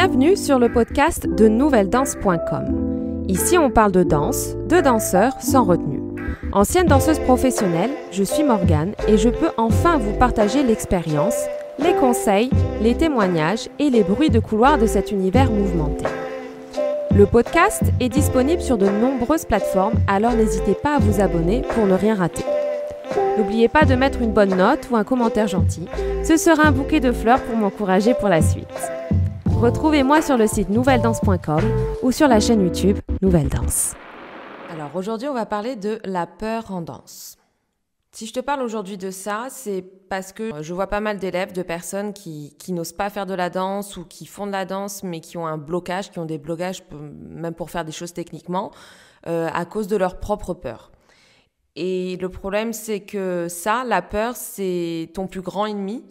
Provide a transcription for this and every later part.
Bienvenue sur le podcast de nouvelledanse.com. Ici, on parle de danse, de danseurs sans retenue. Ancienne danseuse professionnelle, je suis Morgane et je peux enfin vous partager l'expérience, les conseils, les témoignages et les bruits de couloir de cet univers mouvementé. Le podcast est disponible sur de nombreuses plateformes, alors n'hésitez pas à vous abonner pour ne rien rater. N'oubliez pas de mettre une bonne note ou un commentaire gentil. Ce sera un bouquet de fleurs pour m'encourager pour la suite. Retrouvez-moi sur le site nouvelledanse.com ou sur la chaîne YouTube Nouvelle Danse. Alors aujourd'hui, on va parler de la peur en danse. Si je te parle aujourd'hui de ça, c'est parce que euh, je vois pas mal d'élèves, de personnes qui, n'osent pas faire de la danse ou qui font de la danse mais qui ont un blocage, qui ont des blocages même pour faire des choses techniquement euh, à cause de leur propre peur. Et le problème, c'est que ça, la peur, c'est ton plus grand ennemi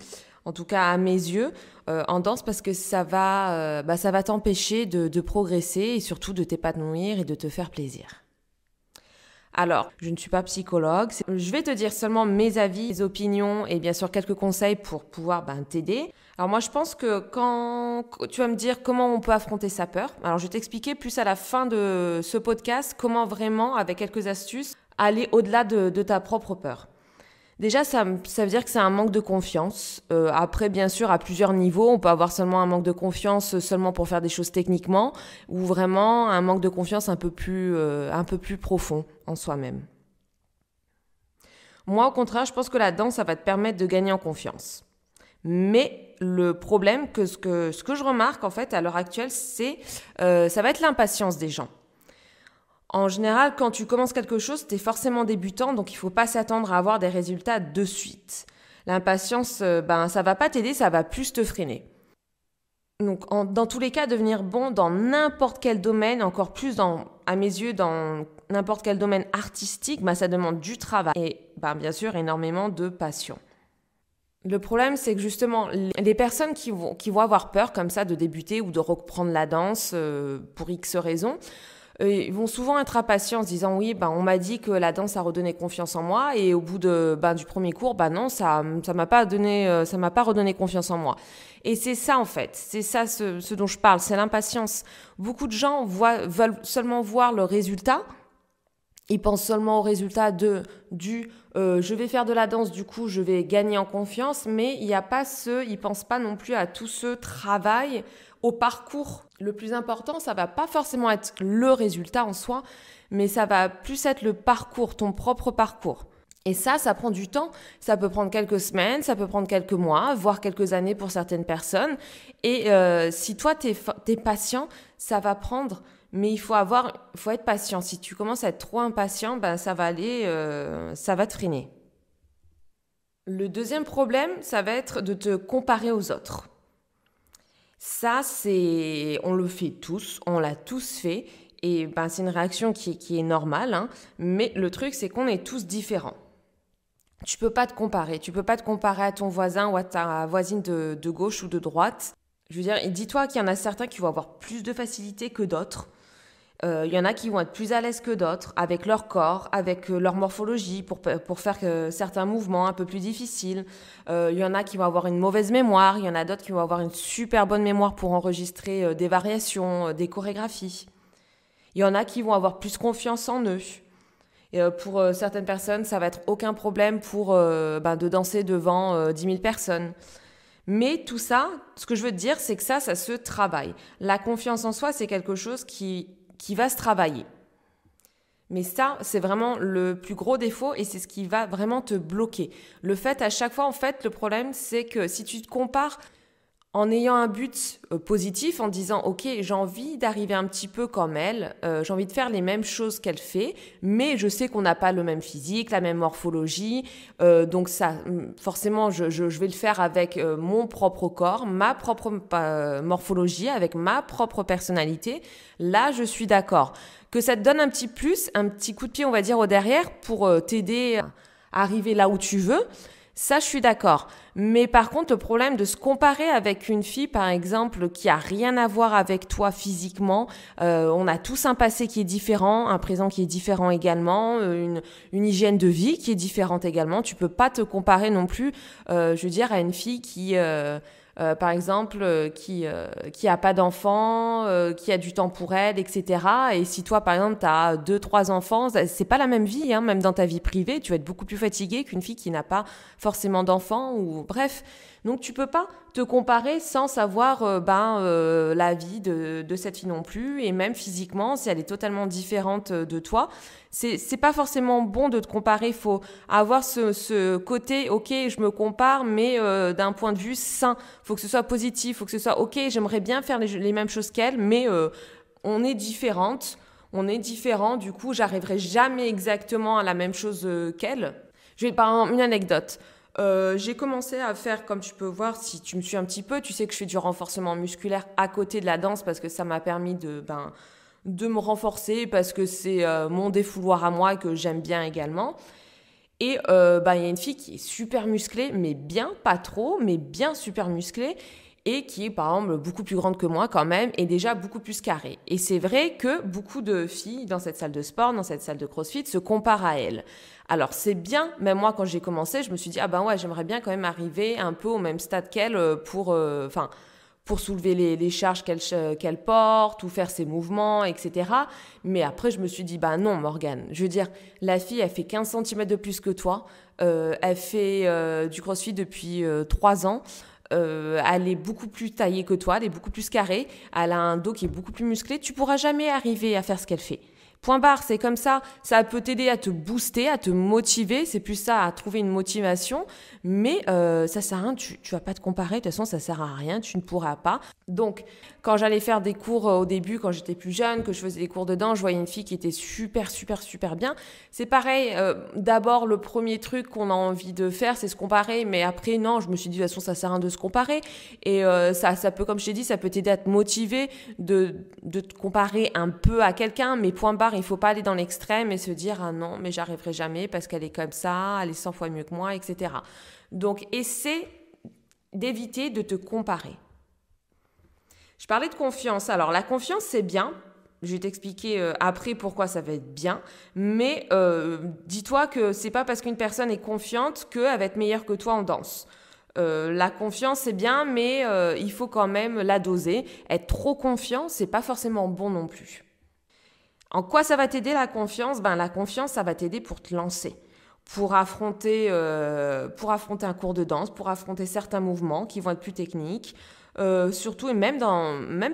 en tout cas à mes yeux, euh, en danse parce que ça va, euh, bah, ça va t'empêcher de, progresser et surtout de t'épanouir et de te faire plaisir. Alors, je ne suis pas psychologue, je vais te dire seulement mes avis, mes opinions et bien sûr quelques conseils pour pouvoir ben, t'aider. Alors moi je pense que quand tu vas me dire comment on peut affronter sa peur, alors je vais t'expliquer plus à la fin de ce podcast comment vraiment avec quelques astuces aller au-delà de ta propre peur. Déjà, ça, veut dire que c'est un manque de confiance. Euh, après, bien sûr, à plusieurs niveaux, on peut avoir seulement un manque de confiance euh, seulement pour faire des choses techniquement, ou vraiment un manque de confiance un peu plus, euh, un peu plus profond en soi-même. Moi, au contraire, je pense que la danse, ça va te permettre de gagner en confiance. Mais le problème, que ce que, ce que je remarque en fait à l'heure actuelle, c'est ça va être l'impatience des gens. En général, quand tu commences quelque chose, tu es forcément débutant, donc il ne faut pas s'attendre à avoir des résultats de suite. L'impatience, euh, ben, ça va pas t'aider, ça va plus te freiner. Donc, dans tous les cas, devenir bon dans n'importe quel domaine, encore plus à mes yeux, dans n'importe quel domaine artistique, ben, ça demande du travail et ben, bien sûr énormément de passion. Le problème, c'est que justement, les personnes qui vont, avoir peur comme ça de débuter ou de reprendre la danse euh, pour X raisons, euh, ils vont souvent être impatients en se disant oui, ben, on m'a dit que la danse a redonné confiance en moi et au bout de, ben, du premier cours, ben non, ça ça m'a pas donné, euh, ça m'a pas redonné confiance en moi. Et c'est ça en fait, c'est ça ce, dont je parle, c'est l'impatience. Beaucoup de gens veulent seulement voir le résultat ils pensent seulement au résultat de du euh, je vais faire de la danse, du coup je vais gagner en confiance, mais il n'y a pas ce, ils pensent pas non plus à tout ce travail, au parcours. Le plus important, ça va pas forcément être le résultat en soi, mais ça va plus être le parcours, ton propre parcours. Et ça, ça prend du temps. Ça peut prendre quelques semaines, ça peut prendre quelques mois, voire quelques années pour certaines personnes. Et euh, si toi, t'es es patient, ça va prendre mais il faut avoir, faut être patient. Si tu commences à être trop impatient, ben ça va aller, euh, ça va te freiner. Le deuxième problème, ça va être de te comparer aux autres. Ça, c'est, on le fait tous, on l'a tous fait, et ben c'est une réaction qui, qui est normale. Hein. mais le truc, c'est qu'on est tous différents. Tu peux pas te comparer. Tu peux pas te comparer à ton voisin ou à ta voisine de, de gauche ou de droite. Je veux dire, dis-toi qu'il y en a certains qui vont avoir plus de facilité que d'autres. Il euh, y en a qui vont être plus à l'aise que d'autres avec leur corps, avec euh, leur morphologie pour, pour faire certains mouvements un peu plus difficiles. Il euh, y en a qui vont avoir une mauvaise mémoire, il y en a d'autres qui vont avoir une super bonne mémoire pour enregistrer des variations, des chorégraphies. Il y en a qui vont avoir plus confiance en eux. Et, pour certaines personnes, ça va être aucun problème pour ben, de danser devant 10 000 personnes. Mais tout ça, ce que je veux te dire, c'est que ça, ça se travaille. La confiance en soi, c'est quelque chose qui qui va se travailler. Mais ça, c'est vraiment le plus gros défaut et c'est ce qui va vraiment te bloquer. Le fait, à chaque fois, en fait, le problème, c'est que si tu te compares en ayant un but euh, positif, en disant ok j'ai envie d'arriver un petit peu comme elle, euh, j'ai envie de faire les mêmes choses qu'elle fait, mais je sais qu'on n'a pas le même physique, la même morphologie, euh, donc ça mm, forcément je, vais le faire avec mon propre corps, ma propre morphologie, avec ma propre personnalité. Là je suis d'accord que ça te donne un petit plus, un petit coup de pied on va dire au derrière pour t'aider à arriver là où tu veux. Ça, je suis d'accord. Mais par contre, le problème de se comparer avec une fille, par exemple, qui a rien à voir avec toi physiquement, euh, on a tous un passé qui est différent, un présent qui est différent également, euh, une, une, hygiène de vie qui est différente également. Tu peux pas te comparer non plus, euh, je veux dire, à une fille qui euh, par exemple, euh, qui euh, qui a pas d'enfants, qui a du temps pour elle, etc. Et si toi, par exemple, tu as deux, trois enfants, c'est pas la même vie, hein, même dans ta vie privée, tu vas être beaucoup plus fatigué qu'une fille qui n'a pas forcément d'enfants ou bref. Donc tu peux pas te comparer sans savoir euh, ben, euh, la vie de, cette fille non plus, et même physiquement, si elle est totalement différente euh, de toi. C'est pas forcément bon de te comparer, Il faut avoir ce, côté, ok, je me compare, mais d'un point de vue sain. Faut que ce soit positif, faut que ce soit, ok, j'aimerais bien faire les, mêmes choses qu'elle, mais on est différente, on est différent, du coup, j'arriverai jamais exactement à la même chose qu'elle. Je vais par une anecdote. Euh, j'ai commencé à faire, comme tu peux voir, si tu me suis un petit peu, tu sais que je fais du renforcement musculaire à côté de la danse parce que ça m'a permis de, ben, de me renforcer parce que c'est euh, mon défouloir à moi que j'aime bien également. Et euh, ben, il y a une fille qui est super musclée, mais bien, pas trop, mais bien super musclée et qui est par exemple beaucoup plus grande que moi quand même et déjà beaucoup plus carrée. Et c'est vrai que beaucoup de filles dans cette salle de sport, dans cette salle de CrossFit se comparent à elle. Alors c'est bien, même moi quand j'ai commencé, je me suis dit ah ben ouais, j'aimerais bien quand même arriver un peu au même stade qu'elle euh, pour euh, enfin pour soulever les, charges qu'elle euh, qu'elle porte ou faire ses mouvements, etc. Mais après, je me suis dit, bah non, Morgane, je veux dire, la fille, elle fait 15 cm de plus que toi, elle fait du crossfit depuis 3 ans, euh, elle est beaucoup plus taillée que toi, elle est beaucoup plus carrée, elle a un dos qui est beaucoup plus musclé, tu pourras jamais arriver à faire ce qu'elle fait. Point barre, c'est comme ça. Ça peut t'aider à te booster, à te motiver. C'est plus ça, à trouver une motivation. Mais euh, ça sert à rien. Tu, tu vas pas te comparer. De toute façon, ça sert à rien. Tu ne pourras pas. Donc, quand j'allais faire des cours euh, au début, quand j'étais plus jeune, que je faisais des cours dedans, je voyais une fille qui était super, super, super bien. C'est pareil. Euh, d'abord, le premier truc qu'on a envie de faire, c'est se comparer. Mais après, non, je me suis dit, de toute façon, ça sert à rien de se comparer. Et ça, ça peut, comme je t'ai dit, ça peut t'aider à te motiver, de, de te comparer un peu à quelqu'un. Mais point barre il faut pas aller dans l'extrême et se dire ah non, mais j'arriverai jamais parce qu'elle est comme ça, elle est 100 fois mieux que moi, etc. Donc essaie d'éviter de te comparer. Je parlais de confiance. Alors la confiance, c'est bien. Je vais t'expliquer euh, après pourquoi ça va être bien, mais euh, dis-toi que c'est pas parce qu'une personne est confiante qu'elle va être meilleure que toi en danse. Euh, la confiance c'est bien, mais il faut quand même la doser. Être trop confiant, c'est pas forcément bon non plus. En quoi ça va t'aider la confiance Ben la confiance, ça va t'aider pour te lancer, pour affronter, euh, pour affronter un cours de danse, pour affronter certains mouvements qui vont être plus techniques, euh, surtout et même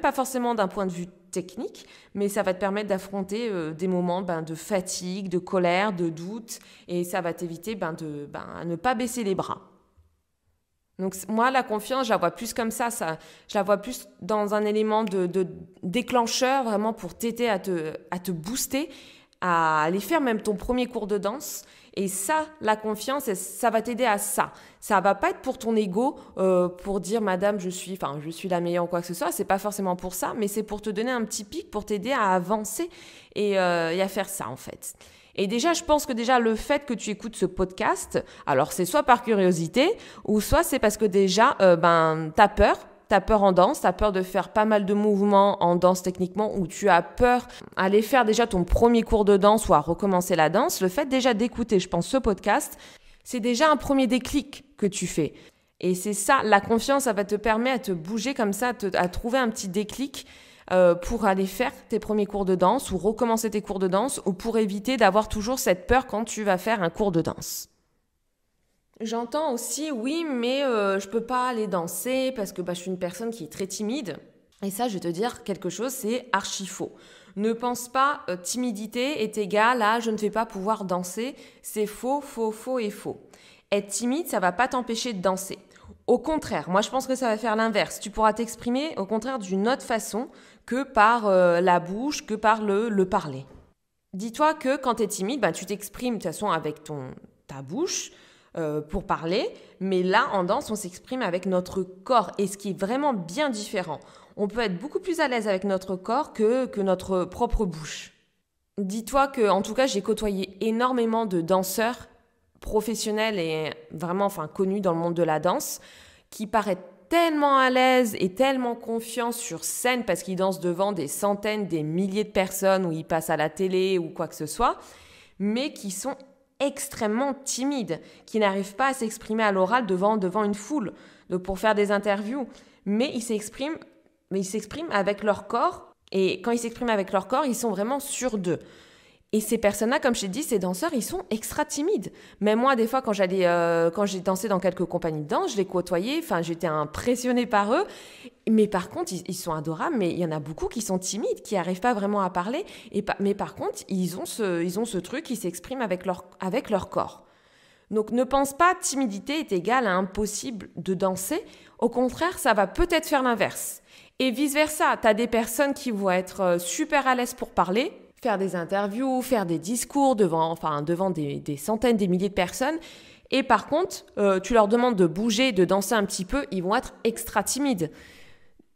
pas forcément d'un point de vue technique, mais ça va te permettre d'affronter euh, des moments ben, de fatigue, de colère, de doute, et ça va t'éviter ben, de ben, ne pas baisser les bras. Donc moi, la confiance, je la vois plus comme ça, ça je la vois plus dans un élément de, déclencheur, vraiment pour t'aider à te, booster, à aller faire même ton premier cours de danse. Et ça, la confiance, ça va t'aider à ça. Ça va pas être pour ton ego, euh, pour dire Madame, je suis, enfin, je suis la meilleure ou quoi que ce soit. C'est pas forcément pour ça, mais c'est pour te donner un petit pic, pour t'aider à avancer et euh, à faire ça en fait. Et déjà, je pense que déjà le fait que tu écoutes ce podcast, alors c'est soit par curiosité, ou soit c'est parce que déjà, euh, ben, t'as peur. T'as peur en danse, t'as peur de faire pas mal de mouvements en danse techniquement, ou tu as peur d'aller faire déjà ton premier cours de danse ou à recommencer la danse. Le fait déjà d'écouter, je pense, ce podcast, c'est déjà un premier déclic que tu fais. Et c'est ça, la confiance, ça va te permettre à te bouger comme ça, à trouver un petit déclic euh, pour aller faire tes premiers cours de danse ou recommencer tes cours de danse ou pour éviter d'avoir toujours cette peur quand tu vas faire un cours de danse. J'entends aussi oui mais je euh, je peux pas aller danser parce que bah, je suis une personne qui est très timide. Et ça je vais te dire quelque chose c'est archi faux. Ne pense pas euh, timidité est égale à je ne vais pas pouvoir danser. C'est faux, faux, faux et faux. Être timide, ça va pas t'empêcher de danser. Au contraire, moi je pense que ça va faire l'inverse. Tu pourras t'exprimer au contraire d'une autre façon que par euh, la bouche, que par le, parler. Dis-toi que quand tu es timide, bah, tu t'exprimes de toute façon avec ton, ta bouche euh, pour parler, mais là en danse on s'exprime avec notre corps et ce qui est vraiment bien différent. On peut être beaucoup plus à l'aise avec notre corps que, que notre propre bouche. Dis-toi que, en tout cas, j'ai côtoyé énormément de danseurs professionnels et vraiment enfin dans le monde de la danse, qui paraît tellement à l'aise et tellement confiant sur scène parce qu'il danse devant des centaines, des milliers de personnes ou il passe à la télé ou quoi que ce soit, mais qui sont extrêmement timides, qui n'arrivent pas à s'exprimer à l'oral devant, devant une foule, pour faire des interviews. Mais ils s'expriment, mais ils s'expriment avec leur corps et quand ils s'expriment avec leur corps, ils sont vraiment sûrs d'eux. Et ces personnes-là, comme je t'ai dit, ces danseurs, ils sont extra timides. Même moi, des fois, quand j'allais, euh, quand j'ai dansé dans quelques compagnies de danse, je les côtoyais. Enfin, j'étais impressionnée par eux. Mais par contre, ils, sont adorables. Mais il y en a beaucoup qui sont timides, qui n'arrivent pas vraiment à parler. Et mais par contre, ils ont ce, ils ont ce truc, ils s'expriment avec leur, avec leur corps. Donc, ne pense pas timidité est égale à impossible de danser. Au contraire, ça va peut-être faire l'inverse. Et vice versa, tu as des personnes qui vont être euh, super à l'aise pour parler, faire des interviews, faire des discours devant, enfin, devant des, centaines, des milliers de personnes. Et par contre, euh, tu leur demandes de bouger, de danser un petit peu, ils vont être extra timides.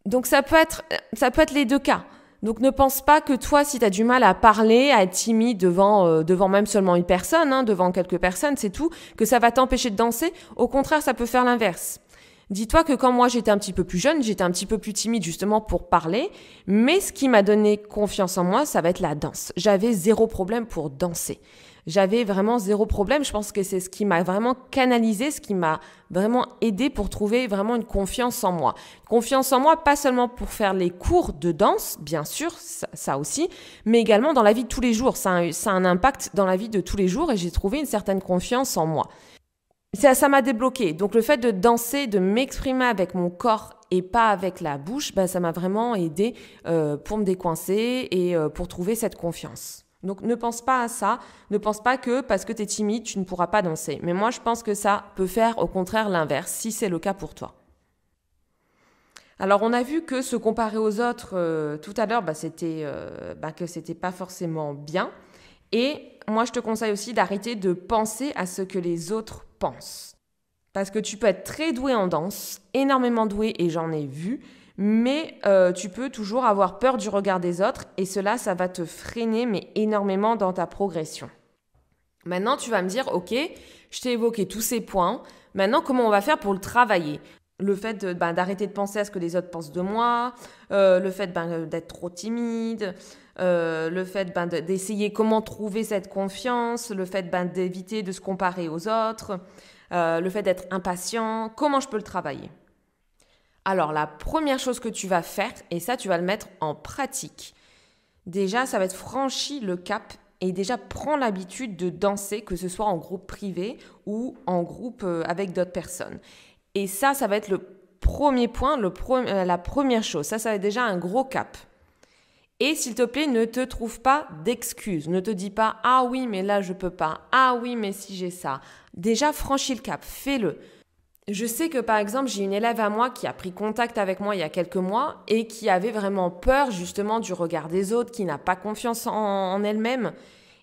Donc ça peut être, ça peut être les deux cas. Donc ne pense pas que toi, si tu as du mal à parler, à être timide devant, euh, devant même seulement une personne, hein, devant quelques personnes, c'est tout, que ça va t'empêcher de danser. Au contraire, ça peut faire l'inverse. Dis-toi que quand moi j'étais un petit peu plus jeune, j'étais un petit peu plus timide justement pour parler, mais ce qui m'a donné confiance en moi, ça va être la danse. J'avais zéro problème pour danser. J'avais vraiment zéro problème. Je pense que c'est ce qui m'a vraiment canalisé, ce qui m'a vraiment aidé pour trouver vraiment une confiance en moi. Confiance en moi, pas seulement pour faire les cours de danse, bien sûr, ça, aussi, mais également dans la vie de tous les jours. ça a un impact dans la vie de tous les jours et j'ai trouvé une certaine confiance en moi. Ça, ça m'a débloqué. Donc le fait de danser, de m'exprimer avec mon corps et pas avec la bouche, bah, ça m'a vraiment aidé euh, pour me décoincer et euh, pour trouver cette confiance. Donc ne pense pas à ça, ne pense pas que parce que tu es timide, tu ne pourras pas danser. Mais moi, je pense que ça peut faire au contraire l'inverse, si c'est le cas pour toi. Alors on a vu que se comparer aux autres euh, tout à l'heure, bah, c'était bah, que c'était pas forcément bien. Et moi, je te conseille aussi d'arrêter de penser à ce que les autres pense. Parce que tu peux être très doué en danse, énormément doué, et j'en ai vu, mais euh, tu peux toujours avoir peur du regard des autres, et cela, ça va te freiner, mais énormément dans ta progression. Maintenant, tu vas me dire, ok, je t'ai évoqué tous ces points, maintenant, comment on va faire pour le travailler le fait ben, d'arrêter de, penser à ce que les autres pensent de moi, euh, le fait ben, d'être trop timide, euh, le fait ben, d'essayer comment trouver cette confiance, le fait ben, d'éviter de se comparer aux autres, euh, le fait d'être impatient, comment je peux le travailler. Alors la première chose que tu vas faire, et ça tu vas le mettre en pratique, déjà ça va être franchi le cap et déjà prends l'habitude de danser, que ce soit en groupe privé ou en groupe euh, avec d'autres personnes. Et ça, ça va être le premier point, le la première chose. Ça, ça va être déjà un gros cap. Et s'il te plaît, ne te trouve pas d'excuses. Ne te dis pas ah oui, mais là je peux pas. Ah oui, mais si j'ai ça. Déjà franchis le cap, fais-le. Je sais que par exemple, j'ai une élève à moi qui a pris contact avec moi il y a quelques mois et qui avait vraiment peur justement du regard des autres, qui n'a pas confiance en, elle-même.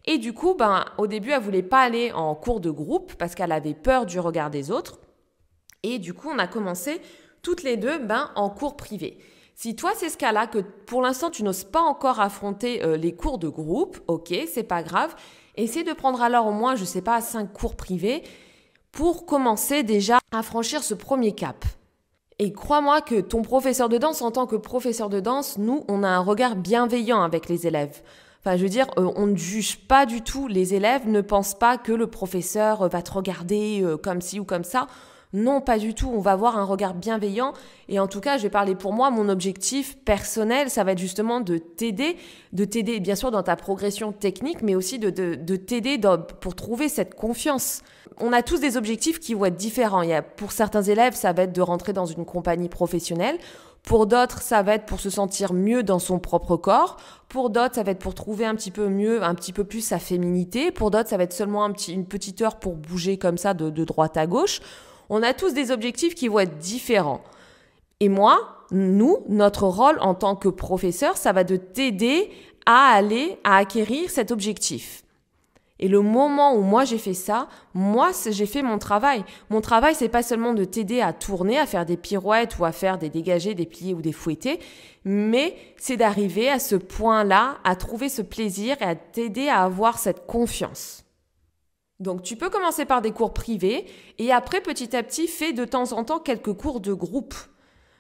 Et du coup, ben, au début, elle voulait pas aller en cours de groupe parce qu'elle avait peur du regard des autres. Et du coup, on a commencé toutes les deux ben, en cours privé. Si toi, c'est ce cas-là, que pour l'instant, tu n'oses pas encore affronter euh, les cours de groupe, ok, c'est pas grave. Essaie de prendre alors au moins, je sais pas, cinq cours privés pour commencer déjà à franchir ce premier cap. Et crois-moi que ton professeur de danse, en tant que professeur de danse, nous, on a un regard bienveillant avec les élèves. Enfin, je veux dire, euh, on ne juge pas du tout les élèves, ne pense pas que le professeur euh, va te regarder comme ci ou comme ça. Non, pas du tout. On va avoir un regard bienveillant. Et en tout cas, je vais parler pour moi. Mon objectif personnel, ça va être justement de t'aider, de t'aider bien sûr dans ta progression technique, mais aussi de, t'aider pour trouver cette confiance. On a tous des objectifs qui vont être différents. Il y a, pour certains élèves, ça va être de rentrer dans une compagnie professionnelle. Pour d'autres, ça va être pour se sentir mieux dans son propre corps. Pour d'autres, ça va être pour trouver un petit peu mieux, un petit peu plus sa féminité. Pour d'autres, ça va être seulement une petite heure pour bouger comme ça de droite à gauche. On a tous des objectifs qui vont être différents. Et moi, nous, notre rôle en tant que professeur, ça va de t'aider à aller, à acquérir cet objectif. Et le moment où moi j'ai fait ça, moi j'ai fait mon travail. Mon travail, c'est pas seulement de t'aider à tourner, à faire des pirouettes ou à faire des dégagés, des pliés ou des fouettés, mais c'est d'arriver à ce point-là, à trouver ce plaisir et à t'aider à avoir cette confiance. Donc tu peux commencer par des cours privés et après petit à petit fais de temps en temps quelques cours de groupe.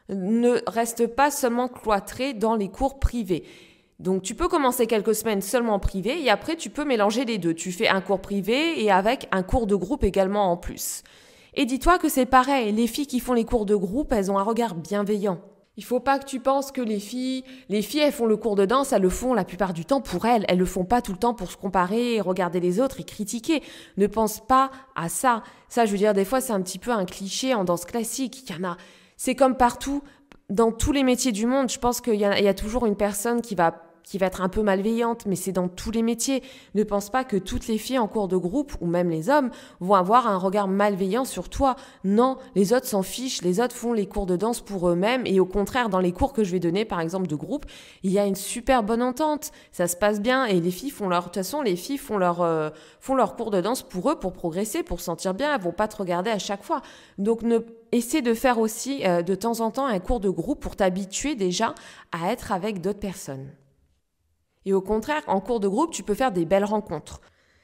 Ne reste pas seulement cloîtré dans les cours privés. Donc tu peux commencer quelques semaines seulement privés et après tu peux mélanger les deux. Tu fais un cours privé et avec un cours de groupe également en plus. Et dis-toi que c'est pareil, les filles qui font les cours de groupe, elles ont un regard bienveillant. Il faut pas que tu penses que les filles, les filles, font le cours de danse, elles le font la plupart du temps pour elles. Elles le font pas tout le temps pour se comparer, regarder les autres et critiquer. Ne pense pas à ça. Ça, je veux dire, des fois, c'est un petit peu un cliché en danse classique. Il y en a. C'est comme partout, dans tous les métiers du monde. Je pense qu'il y, y, a toujours une personne qui va qui va être un peu malveillante, mais c'est dans tous les métiers. Ne pense pas que toutes les filles en cours de groupe, ou même les hommes, vont avoir un regard malveillant sur toi. Non, les autres s'en fichent, les autres font les cours de danse pour eux-mêmes, et au contraire, dans les cours que je vais donner, par exemple, de groupe, il y a une super bonne entente, ça se passe bien, et les filles font leur... De toute façon, les filles font leur, euh, font leur cours de danse pour eux, pour progresser, pour se sentir bien, elles vont pas te regarder à chaque fois. Donc, ne essaie de faire aussi euh, de temps en temps un cours de groupe pour t'habituer déjà à être avec d'autres personnes. Et au contraire, en cours de groupe, tu peux faire des belles rencontres.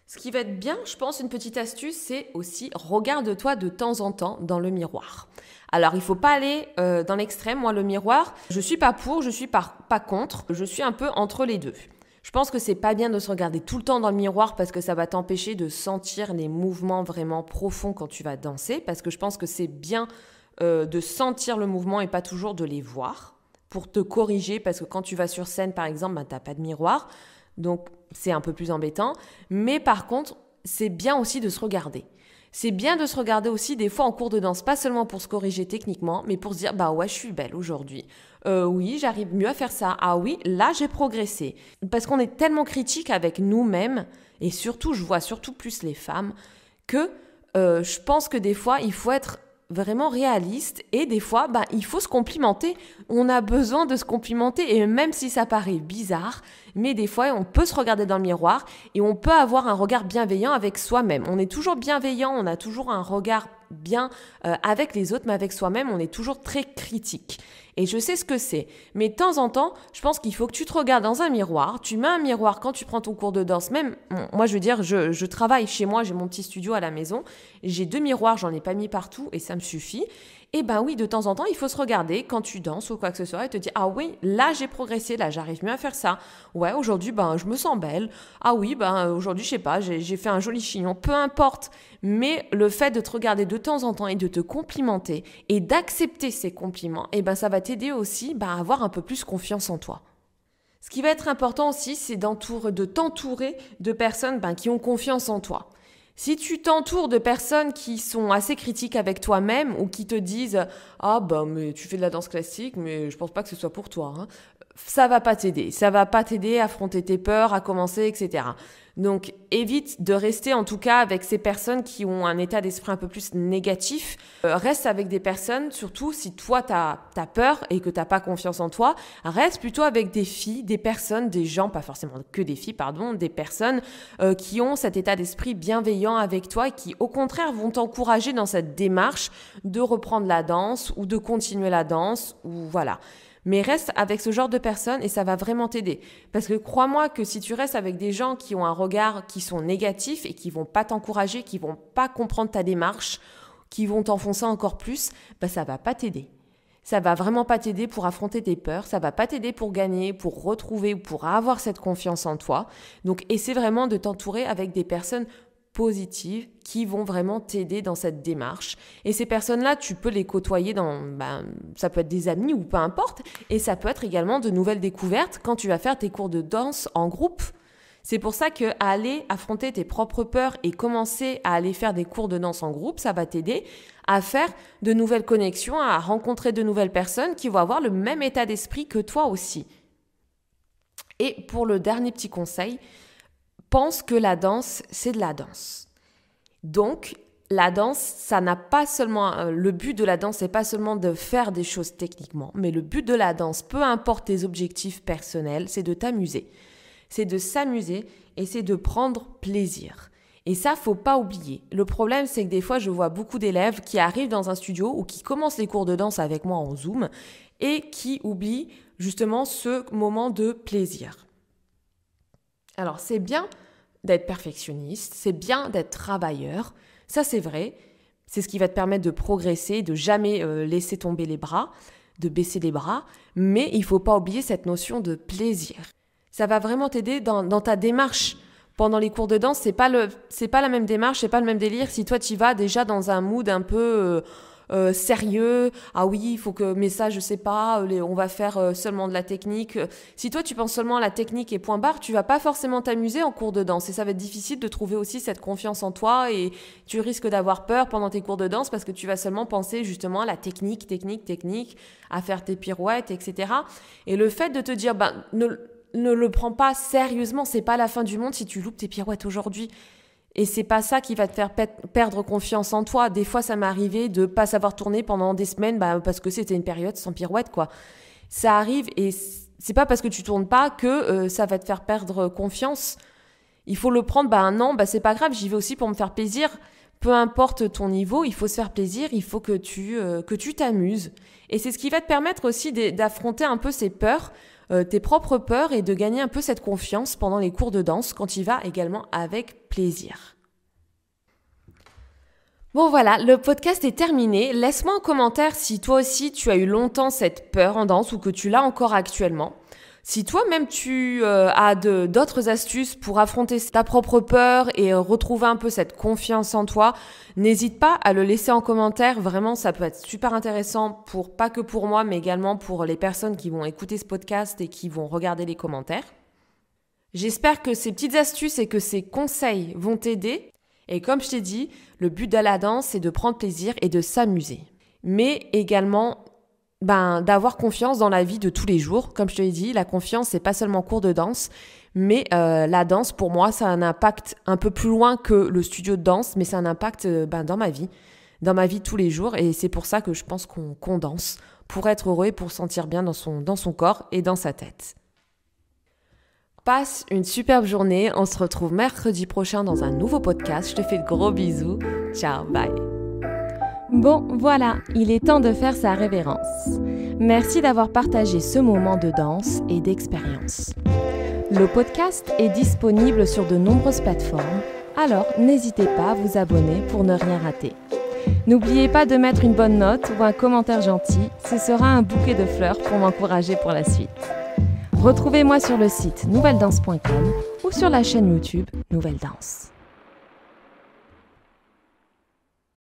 Ce qui va être bien, je pense, une petite astuce, c'est aussi regarde-toi de temps en temps dans le miroir. Alors, il faut pas aller euh, dans l'extrême. Moi, le miroir, je suis pas pour, je suis pas, contre, je suis un peu entre les deux. Je pense que c'est pas bien de se regarder tout le temps dans le miroir parce que ça va t'empêcher de sentir les mouvements vraiment profonds quand tu vas danser, parce que je pense que c'est bien euh, de sentir le mouvement et pas toujours de les voir pour te corriger parce que quand tu vas sur scène par exemple, ben, tu n'as pas de miroir, donc c'est un peu plus embêtant. Mais par contre, c'est bien aussi de se regarder. C'est bien de se regarder aussi des fois en cours de danse, pas seulement pour se corriger techniquement, mais pour se dire bah ouais, je suis belle aujourd'hui. Euh, oui, j'arrive mieux à faire ça. Ah oui, là j'ai progressé. Parce qu'on est tellement critique avec nous-mêmes et surtout, je vois surtout plus les femmes que euh, je pense que des fois il faut être vraiment réaliste et des fois ben il faut se complimenter, on a besoin de se complimenter et même si ça paraît bizarre, mais des fois on peut se regarder dans le miroir et on peut avoir un regard bienveillant avec soi-même. On est toujours bienveillant, on a toujours un regard bien euh, avec les autres mais avec soi-même on est toujours très critique et je sais ce que c'est. Mais de temps en temps, je pense qu'il faut que tu te regardes dans un miroir. Tu mets un miroir quand tu prends ton cours de danse. Même, moi, je veux dire, je, je travaille chez moi, j'ai mon petit studio à la maison. J'ai deux miroirs, j'en ai pas mis partout et ça me suffit. Et eh ben oui, de temps en temps, il faut se regarder quand tu danses ou quoi que ce soit et te dire ah oui, là j'ai progressé, là j'arrive mieux à faire ça. Ouais, aujourd'hui ben je me sens belle. Ah oui, ben aujourd'hui je sais pas, j'ai fait un joli chignon, peu importe. Mais le fait de te regarder de temps en temps et de te complimenter et d'accepter ces compliments, et eh ben ça va t'aider aussi ben, à avoir un peu plus confiance en toi. Ce qui va être important aussi, c'est de t'entourer de personnes ben, qui ont confiance en toi. Si tu t'entoures de personnes qui sont assez critiques avec toi-même ou qui te disent ah ben, mais tu fais de la danse classique mais je pense pas que ce soit pour toi, hein. ça va pas t'aider, ça va pas t'aider à affronter tes peurs, à commencer, etc. Donc évite de rester en tout cas avec ces personnes qui ont un état d'esprit un peu plus négatif. Euh, reste avec des personnes, surtout si toi t'as as peur et que t'as pas confiance en toi, reste plutôt avec des filles, des personnes, des gens, pas forcément que des filles, pardon, des personnes euh, qui ont cet état d'esprit bienveillant avec toi et qui au contraire vont t'encourager dans cette démarche de reprendre la danse ou de continuer la danse ou voilà. Mais reste avec ce genre de personnes et ça va vraiment t'aider. Parce que crois-moi que si tu restes avec des gens qui ont un regard qui sont négatifs et qui vont pas t'encourager, qui vont pas comprendre ta démarche, qui vont t'enfoncer encore plus, bah ça va pas t'aider. Ça va vraiment pas t'aider pour affronter tes peurs, ça va pas t'aider pour gagner, pour retrouver, ou pour avoir cette confiance en toi. Donc essaie vraiment de t'entourer avec des personnes positives qui vont vraiment t'aider dans cette démarche. Et ces personnes-là, tu peux les côtoyer dans, ben, ça peut être des amis ou peu importe, et ça peut être également de nouvelles découvertes quand tu vas faire tes cours de danse en groupe. C'est pour ça que aller affronter tes propres peurs et commencer à aller faire des cours de danse en groupe, ça va t'aider à faire de nouvelles connexions, à rencontrer de nouvelles personnes qui vont avoir le même état d'esprit que toi aussi. Et pour le dernier petit conseil, pense que la danse, c'est de la danse. Donc, la danse, ça n'a pas seulement euh, le but de la danse, c'est pas seulement de faire des choses techniquement, mais le but de la danse, peu importe tes objectifs personnels, c'est de t'amuser, c'est de s'amuser et c'est de prendre plaisir. Et ça, faut pas oublier. Le problème, c'est que des fois, je vois beaucoup d'élèves qui arrivent dans un studio ou qui commencent les cours de danse avec moi en Zoom et qui oublient justement ce moment de plaisir. Alors c'est bien d'être perfectionniste, c'est bien d'être travailleur, ça c'est vrai, c'est ce qui va te permettre de progresser, de jamais euh, laisser tomber les bras, de baisser les bras, mais il faut pas oublier cette notion de plaisir. Ça va vraiment t'aider dans, ta démarche. Pendant les cours de danse, c'est pas pas la même démarche, c'est pas le même délire. Si toi tu vas déjà dans un mood un peu euh, euh, sérieux. Ah oui, il faut que, mais ça, je sais pas, euh, on va faire euh, seulement de la technique. Si toi, tu penses seulement à la technique et point barre, tu vas pas forcément t'amuser en cours de danse. Et ça va être difficile de trouver aussi cette confiance en toi et tu risques d'avoir peur pendant tes cours de danse parce que tu vas seulement penser justement à la technique, technique, technique, à faire tes pirouettes, etc. Et le fait de te dire, ben, ne, ne le prends pas sérieusement, c'est pas la fin du monde si tu loupes tes pirouettes aujourd'hui. Et c'est pas ça qui va te faire perdre confiance en toi. Des fois, ça m'est arrivé de pas savoir tourner pendant des semaines bah, parce que c'était une période sans pirouette, quoi. Ça arrive et c'est pas parce que tu tournes pas que euh, ça va te faire perdre confiance. Il faut le prendre, bah non, bah c'est pas grave, j'y vais aussi pour me faire plaisir. Peu importe ton niveau, il faut se faire plaisir, il faut que tu euh, que tu t'amuses. Et c'est ce qui va te permettre aussi d'affronter un peu ces peurs euh, tes propres peurs et de gagner un peu cette confiance pendant les cours de danse quand il va également avec plaisir. Bon voilà, le podcast est terminé. Laisse-moi en commentaire si toi aussi tu as eu longtemps cette peur en danse ou que tu l'as encore actuellement. Si toi-même tu euh, as d'autres astuces pour affronter ta propre peur et euh, retrouver un peu cette confiance en toi, n'hésite pas à le laisser en commentaire. Vraiment, ça peut être super intéressant pour pas que pour moi, mais également pour les personnes qui vont écouter ce podcast et qui vont regarder les commentaires. J'espère que ces petites astuces et que ces conseils vont t'aider. Et comme je t'ai dit, le but la danse, c'est de prendre plaisir et de s'amuser. Mais également ben, d'avoir confiance dans la vie de tous les jours. Comme je te l'ai dit, la confiance, c'est pas seulement cours de danse, mais euh, la danse, pour moi, ça a un impact un peu plus loin que le studio de danse, mais c'est un impact euh, ben, dans ma vie, dans ma vie tous les jours. Et c'est pour ça que je pense qu'on danse, pour être heureux et pour sentir bien dans son, dans son corps et dans sa tête. Passe une superbe journée. On se retrouve mercredi prochain dans un nouveau podcast. Je te fais de gros bisous. Ciao, bye. Bon, voilà, il est temps de faire sa révérence. Merci d'avoir partagé ce moment de danse et d'expérience. Le podcast est disponible sur de nombreuses plateformes, alors n'hésitez pas à vous abonner pour ne rien rater. N'oubliez pas de mettre une bonne note ou un commentaire gentil, ce sera un bouquet de fleurs pour m'encourager pour la suite. Retrouvez-moi sur le site nouvelledance.com ou sur la chaîne YouTube Nouvelle Danse.